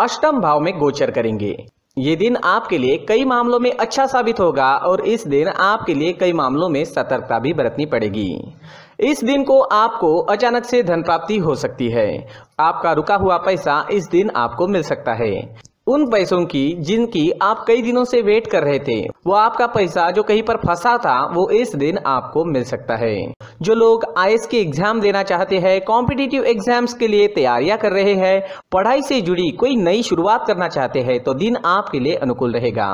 अष्टम भाव में गोचर करेंगे ये दिन आपके लिए कई मामलों में अच्छा साबित होगा और इस दिन आपके लिए कई मामलों में सतर्कता भी बरतनी पड़ेगी इस दिन को आपको अचानक से धन प्राप्ति हो सकती है आपका रुका हुआ पैसा इस दिन आपको मिल सकता है उन पैसों की जिनकी आप कई दिनों से वेट कर रहे थे वो आपका पैसा जो कहीं पर फंसा था वो इस दिन आपको मिल सकता है जो लोग आई के एग्जाम देना चाहते हैं कॉम्पिटेटिव एग्जाम्स के लिए तैयारियां कर रहे हैं पढ़ाई से जुड़ी कोई नई शुरुआत करना चाहते हैं तो दिन आपके लिए अनुकूल रहेगा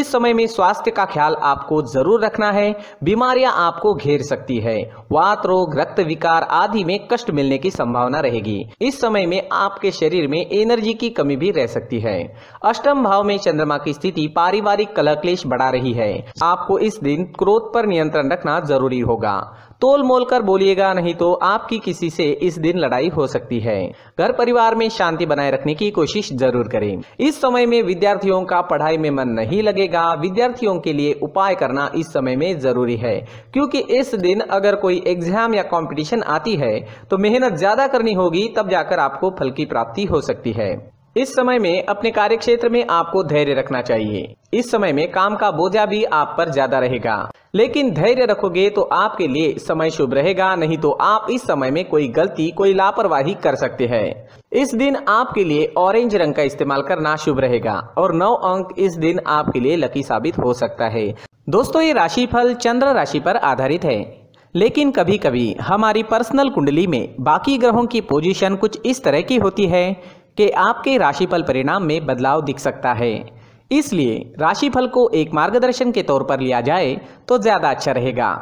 इस समय में स्वास्थ्य का ख्याल आपको जरूर रखना है बीमारियां आपको घेर सकती है वात रोग रक्त विकार आदि में कष्ट मिलने की संभावना रहेगी इस समय में आपके शरीर में एनर्जी की कमी भी रह सकती है अष्टम भाव में चंद्रमा की स्थिति पारिवारिक कला क्लेश बढ़ा रही है आपको इस दिन क्रोध पर नियंत्रण रखना जरूरी होगा तोल मोल कर बोलिएगा नहीं तो आपकी किसी से इस दिन लड़ाई हो सकती है घर परिवार में शांति बनाए रखने की कोशिश जरूर करें इस समय में विद्यार्थियों का पढ़ाई में मन नहीं लगेगा विद्यार्थियों के लिए उपाय करना इस समय में जरूरी है क्योंकि इस दिन अगर कोई एग्जाम या कंपटीशन आती है तो मेहनत ज्यादा करनी होगी तब जाकर आपको फल की प्राप्ति हो सकती है इस समय में अपने कार्य क्षेत्र में आपको धैर्य रखना चाहिए इस समय में काम का बोझा भी आप पर ज्यादा रहेगा लेकिन धैर्य रखोगे तो आपके लिए समय शुभ रहेगा नहीं तो आप इस समय में कोई गलती कोई लापरवाही कर सकते हैं इस दिन आपके लिए ऑरेंज रंग का इस्तेमाल करना शुभ रहेगा और नौ अंक इस दिन आपके लिए लकी साबित हो सकता है दोस्तों ये फल चंद्र राशि पर आधारित है लेकिन कभी कभी हमारी पर्सनल कुंडली में बाकी ग्रहों की पोजिशन कुछ इस तरह की होती है कि आपके राशिफल परिणाम में बदलाव दिख सकता है इसलिए राशिफल को एक मार्गदर्शन के तौर पर लिया जाए तो ज़्यादा अच्छा रहेगा